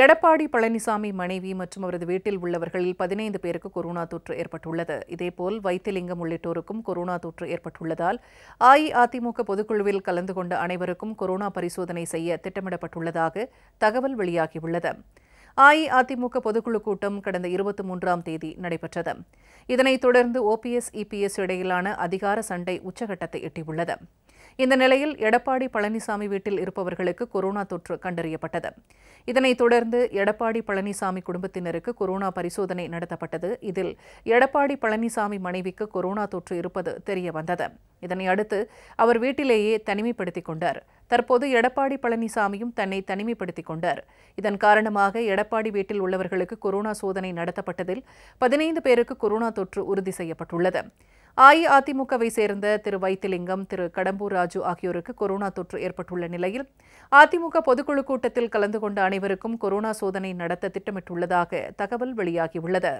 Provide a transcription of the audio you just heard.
எடப்பாடி பழனிசாமி மனைவி மற்றும் அவரது வீட்டில் உள்ளவர்களில் பதினைந்து பேருக்கு கொரோனா தொற்று ஏற்பட்டுள்ளது இதேபோல் வைத்திலிங்கம் உள்ளிட்டோருக்கும் கொரோனா தொற்று ஏற்பட்டுள்ளதால் அஇஅதிமுக பொதுக்குழுவில் கலந்து கொண்ட அனைவருக்கும் கொரோனா பரிசோதனை செய்ய திட்டமிடப்பட்டுள்ளதாக தகவல் வெளியாகியுள்ளது அஇஅதிமுக பொதுக்குழு கூட்டம் கடந்த இருபத்தி மூன்றாம் தேதி நடைபெற்றது இதனைத் தொடர்ந்து ஓபிஎஸ் இபிஎஸ் இடையிலான அதிகார சண்டை உச்சகட்டத்தை எட்டியுள்ளது இந்த நிலையில் எடப்பாடி பழனிசாமி வீட்டில் இருப்பவர்களுக்கு கொரோனா தொற்று கண்டறியப்பட்டது இதனைத் தொடர்ந்து எடப்பாடி பழனிசாமி குடும்பத்தினருக்கு கொரோனா பரிசோதனை நடத்தப்பட்டது இதில் எடப்பாடி பழனிசாமி மனைவிக்கு கொரோனா தொற்று இருப்பது தெரியவந்தது இதனை அடுத்து அவர் வீட்டிலேயே தனிமைப்படுத்திக் கொண்டார் தற்போது எடப்பாடி பழனிசாமியும் தன்னை தனிமைப்படுத்திக் கொண்டார் இதன் காரணமாக எடப்பாடி வீட்டில் உள்ளவர்களுக்கு கொரோனா சோதனை நடத்தப்பட்டதில் பதினைந்து பேருக்கு கொரோனா தொற்று உறுதி செய்யப்பட்டுள்ளது அஇஅதிமுகவை சேர்ந்த திரு வைத்திலிங்கம் திரு கடம்பூர் ராஜு ஆகியோருக்கு கொரோனா தொற்று ஏற்பட்டுள்ள நிலையில் அதிமுக பொதுக்குழு கூட்டத்தில் கலந்து கொண்ட அனைவருக்கும் கொரோனா சோதனை நடத்த திட்டமிட்டுள்ளதாக தகவல் வெளியாகியுள்ளது